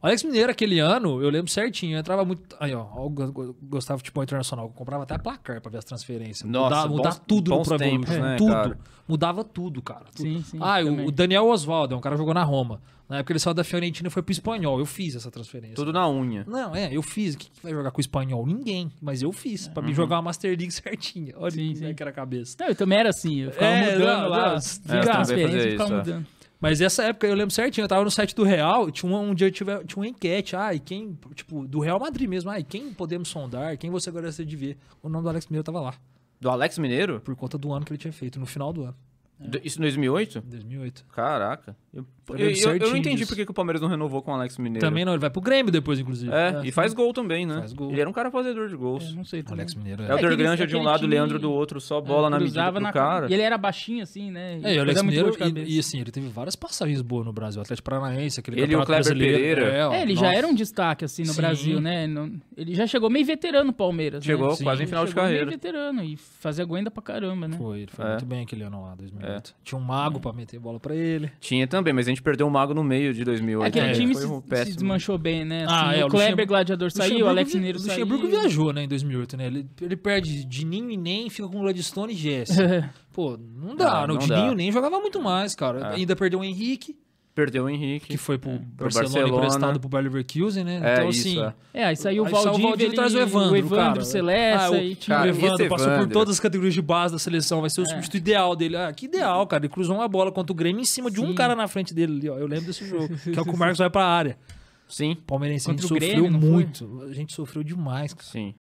O Alex Mineiro, aquele ano, eu lembro certinho, eu entrava muito. Aí, ó, eu gostava de futebol internacional. Eu comprava até placar pra ver as transferências. Nossa, mudava, bons, mudava tudo no Pro tempos, né, Tudo. Cara. Mudava tudo, cara. Sim, sim, ah, o, o Daniel Oswaldo, é um cara que jogou na Roma. Na época ele saiu da Fiorentina e foi pro espanhol. Eu fiz essa transferência. Tudo na unha. Não, é, eu fiz. Quem vai jogar com o espanhol? Ninguém. Mas eu fiz. Pra uhum. me jogar uma Master League certinha. Olha é sim, que era a cabeça. Não, eu também era assim. Eu ficava é, mudando não, lá. Não, é, transferência, isso, ficava é. mudando. Mas essa época, eu lembro certinho, eu tava no site do Real, tinha um, um dia eu tive, tinha uma enquete, ah, e quem, tipo, do Real Madrid mesmo, ah, e quem podemos sondar, quem você gostaria de ver? O nome do Alex Mineiro tava lá. Do Alex Mineiro? Por conta do ano que ele tinha feito, no final do ano. É. Isso em 2008? 2008. Caraca. Eu, tá eu, eu, eu não entendi por que o Palmeiras não renovou com o Alex Mineiro. Também não, ele vai pro Grêmio depois, inclusive. É, é e faz gol também, né? Faz gol. Ele era um cara fazedor de gols. É, não sei. Também. Alex Mineiro. É, é o Granja é de um lado, Leandro do outro, só é, bola na medida pro na... cara. E ele era baixinho assim, né? É, e o Alex Mineiro, e, e, assim, ele teve várias passagens boas no Brasil. O Atlético Paranaense, aquele Ele e o Kleber Pereira. É, ele Nossa. já era um destaque assim no Sim. Brasil, né? Ele já chegou meio veterano no Palmeiras. Né? Chegou quase em final de carreira. meio veterano e fazia gol pra caramba, né? Foi, ele foi muito bem aquele ano lá, 2008. É. Tinha um mago pra meter bola pra ele. Tinha também, mas a gente perdeu o um mago no meio de 2008. Aquele é, né? time se, um se, desmanchou bem, né? Ah, assim, ah, é, o, Kleber Gladiador saiu, o Alex Neiro saiu. O Luxemburgo viajou, né, em 2008, né? Ele, ele perde Dininho e Nem, fica com Gladstone e Jesse. Pô, não dá. Ah, não, não, não Dininho dá. nem jogava muito mais, cara. É. Ainda perdeu o Henrique perdeu o Henrique. Que foi pro, é, pro Barcelona, emprestado pro Bayer Leverkusen, né? É, então, assim... É. é. isso aí o Valdir, o Valdir traz o Evandro, o Evandro Celeste. Ah, o Evandro passou Evandro. por todas as categorias de base da seleção, vai ser o é. substituto ideal dele. Ah, que ideal, cara. Ele cruzou uma bola contra o Grêmio em cima Sim. de um cara na frente dele ali, ó. Eu lembro desse jogo, que é o que o Marcos vai pra área. Sim. Palmeirense, a gente sofreu Grêmio, muito. A gente sofreu demais, cara. Sim.